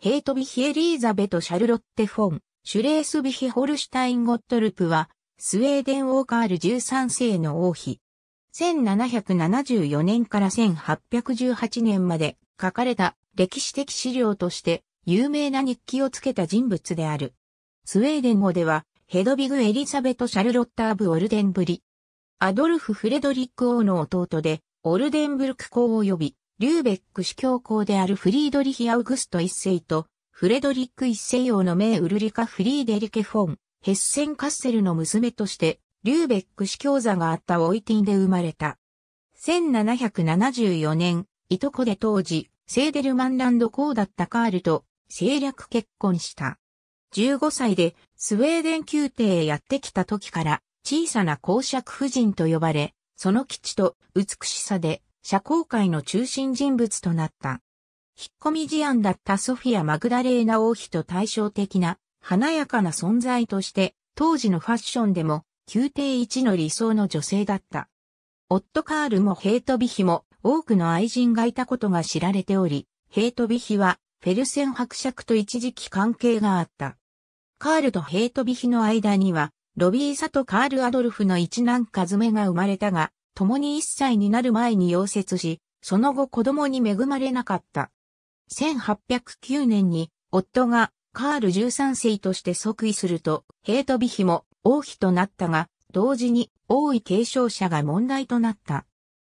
ヘイトビヒエリーザベト・シャルロッテ・フォン、シュレースビヒ・ホルシュタイン・ゴットルプは、スウェーデン王カール13世の王妃。1774年から1818年まで書かれた歴史的資料として有名な日記をつけた人物である。スウェーデン語ではヘドビグ・エリザベト・シャルロッターブ・オルデンブリ。アドルフ・フレドリック王の弟でオルデンブルク公を呼びリューベック司教皇であるフリードリヒ・アウグスト一世と、フレドリック一世王の名ウルリカ・フリーデリケ・フォン、ヘッセン・カッセルの娘として、リューベック司教座があったオイティンで生まれた。1774年、いとこで当時、セーデルマンランド公だったカールと政略結婚した。15歳でスウェーデン宮廷へやってきた時から小さな公爵夫人と呼ばれ、その基地と美しさで社交界の中心人物となった。引っ込み思案だったソフィア・マグダレーナ王妃と対照的な華やかな存在として、当時のファッションでも宮廷一の理想の女性だった。夫カールもヘイトビヒも多くの愛人がいたことが知られており、ヘイトビヒはフェルセン伯爵と一時期関係があった。カールとヘイトビヒの間には、ロビーサとカール・アドルフの一男カズメが生まれたが、共に1歳になる前に溶接し、その後子供に恵まれなかった。1809年に夫がカール13世として即位すると、ヘイトビヒも王妃となったが、同時に王位継承者が問題となった。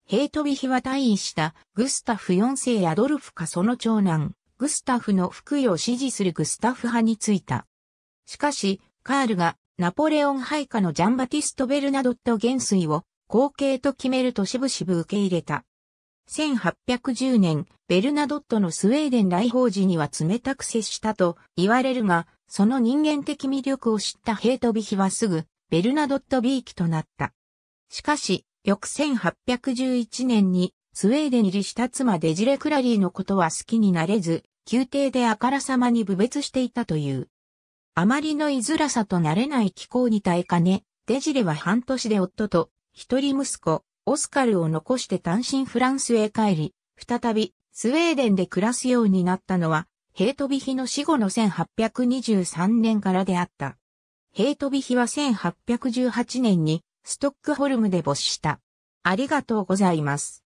ヘイトビヒは退位したグスタフ4世アドルフかその長男、グスタフの福位を支持するグスタフ派についた。しかし、カールがナポレオン配下のジャンバティスト・ベルナドット元帥を後継と決めるとしぶしぶ受け入れた。1810年、ベルナドットのスウェーデン来訪時には冷たく接したと言われるが、その人間的魅力を知ったヘイトビヒはすぐ、ベルナドット・ビーキとなった。しかし、翌1811年に、スウェーデン入りした妻デジレ・クラリーのことは好きになれず、宮廷であからさまに侮蔑していたという。あまりの居づらさと慣れない気候に耐えかね、デジレは半年で夫と一人息子、オスカルを残して単身フランスへ帰り、再びスウェーデンで暮らすようになったのは、ヘイトビヒの死後の1823年からであった。ヘイトビヒは1818年にストックホルムで没した。ありがとうございます。